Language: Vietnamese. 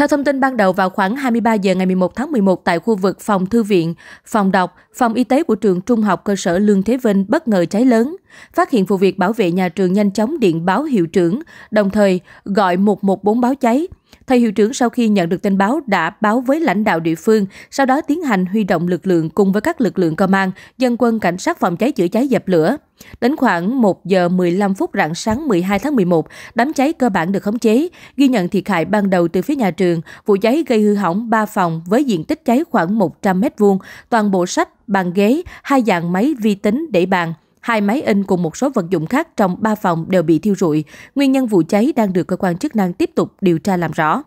Theo thông tin ban đầu vào khoảng 23 giờ ngày 11 tháng 11 tại khu vực phòng thư viện, phòng đọc, phòng y tế của trường trung học cơ sở Lương Thế Vinh bất ngờ cháy lớn. Phát hiện vụ việc bảo vệ nhà trường nhanh chóng điện báo hiệu trưởng, đồng thời gọi 114 báo cháy. Thầy hiệu trưởng sau khi nhận được tin báo đã báo với lãnh đạo địa phương, sau đó tiến hành huy động lực lượng cùng với các lực lượng công an, dân quân cảnh sát phòng cháy chữa cháy dập lửa. Đến khoảng 1 giờ 15 phút rạng sáng 12 tháng 11, đám cháy cơ bản được khống chế, ghi nhận thiệt hại ban đầu từ phía nhà trường. Vụ cháy gây hư hỏng 3 phòng với diện tích cháy khoảng 100 m2, toàn bộ sách, bàn ghế, hai dàn máy vi tính để bàn. Hai máy in cùng một số vật dụng khác trong ba phòng đều bị thiêu rụi. Nguyên nhân vụ cháy đang được cơ quan chức năng tiếp tục điều tra làm rõ.